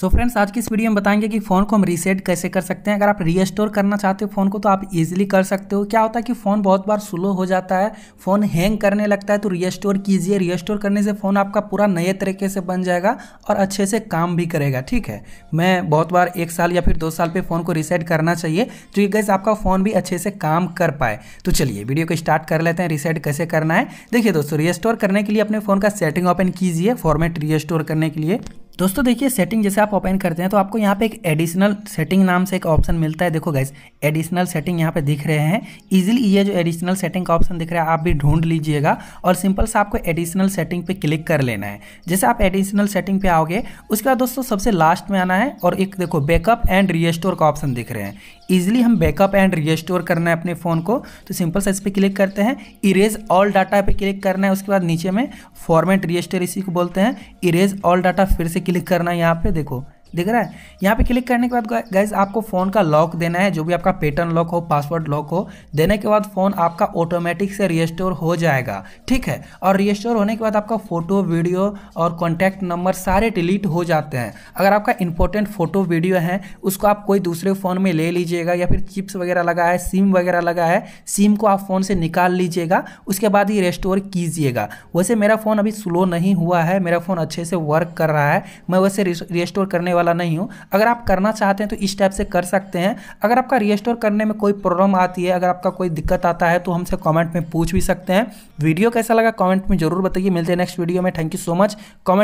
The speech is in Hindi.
सो so फ्रेंड्स आज की इस वीडियो में बताएंगे कि फ़ोन को हम रीसेट कैसे कर सकते हैं अगर आप रीस्टोर करना चाहते हो फ़ोन को तो आप इजीली कर सकते हो क्या होता है कि फ़ोन बहुत बार स्लो हो जाता है फ़ोन हैंग करने लगता है तो रीस्टोर कीजिए रीस्टोर करने से फ़ोन आपका पूरा नए तरीके से बन जाएगा और अच्छे से काम भी करेगा ठीक है मैं बहुत बार एक साल या फिर दो साल पर फ़ोन को रीसेट करना चाहिए तो ये गैस आपका फ़ोन भी अच्छे से काम कर पाए तो चलिए वीडियो को स्टार्ट कर लेते हैं रीसेट कैसे करना है देखिए दोस्तों रीस्टोर करने के लिए अपने फ़ोन का सेटिंग ओपन कीजिए फॉर्मेट रीस्टोर करने के लिए दोस्तों देखिए सेटिंग जैसे आप ओपन करते हैं तो आपको यहाँ पे एक एडिशनल सेटिंग नाम से एक ऑप्शन मिलता है देखो गाइज एडिशनल सेटिंग यहाँ पे दिख रहे हैं इजीली ये जो एडिशनल सेटिंग का ऑप्शन दिख रहा है आप भी ढूंढ लीजिएगा और सिंपल सा आपको एडिशनल सेटिंग पे क्लिक कर लेना है जैसे आप एडिशनल सेटिंग पे आओगे उसके बाद दोस्तों सबसे लास्ट में आना है और एक देखो बैकअप एंड रिएस्टोर का ऑप्शन दिख रहे हैं ईजिली हम बैकअप एंड रिस्टोर करना है अपने फ़ोन को तो सिंपल सा इस पर क्लिक करते हैं इरेज ऑल डाटा पे क्लिक करना है उसके बाद नीचे में फॉर्मेट रिस्टोर इसी को बोलते हैं इरेज ऑल डाटा फिर से क्लिक करना है यहाँ पे देखो दिख रहा है यहाँ पे क्लिक करने के बाद गैस आपको फ़ोन का लॉक देना है जो भी आपका पैटर्न लॉक हो पासवर्ड लॉक हो देने के बाद फ़ोन आपका ऑटोमेटिक से रिस्टोर हो जाएगा ठीक है और रिस्टोर होने के बाद आपका फ़ोटो वीडियो और कॉन्टैक्ट नंबर सारे डिलीट हो जाते हैं अगर आपका इंपॉर्टेंट फ़ोटो वीडियो है उसको आप कोई दूसरे फ़ोन में ले लीजिएगा या फिर चिप्स वगैरह लगा है सिम वगैरह लगा है सिम को आप फ़ोन से निकाल लीजिएगा उसके बाद ही रेस्टोर कीजिएगा वैसे मेरा फ़ोन अभी स्लो नहीं हुआ है मेरा फ़ोन अच्छे से वर्क कर रहा है मैं वैसे रिस्टोर करने वाला वाला नहीं हूँ अगर आप करना चाहते हैं तो इस टाइप से कर सकते हैं अगर आपका रिस्टोर करने में कोई प्रॉब्लम आती है अगर आपका कोई दिक्कत आता है तो हमसे कॉमेंट में पूछ भी सकते हैं वीडियो कैसा लगा कॉमेंट में जरूर बताइए मिलते हैं नेक्स्ट वीडियो में thank you so much comment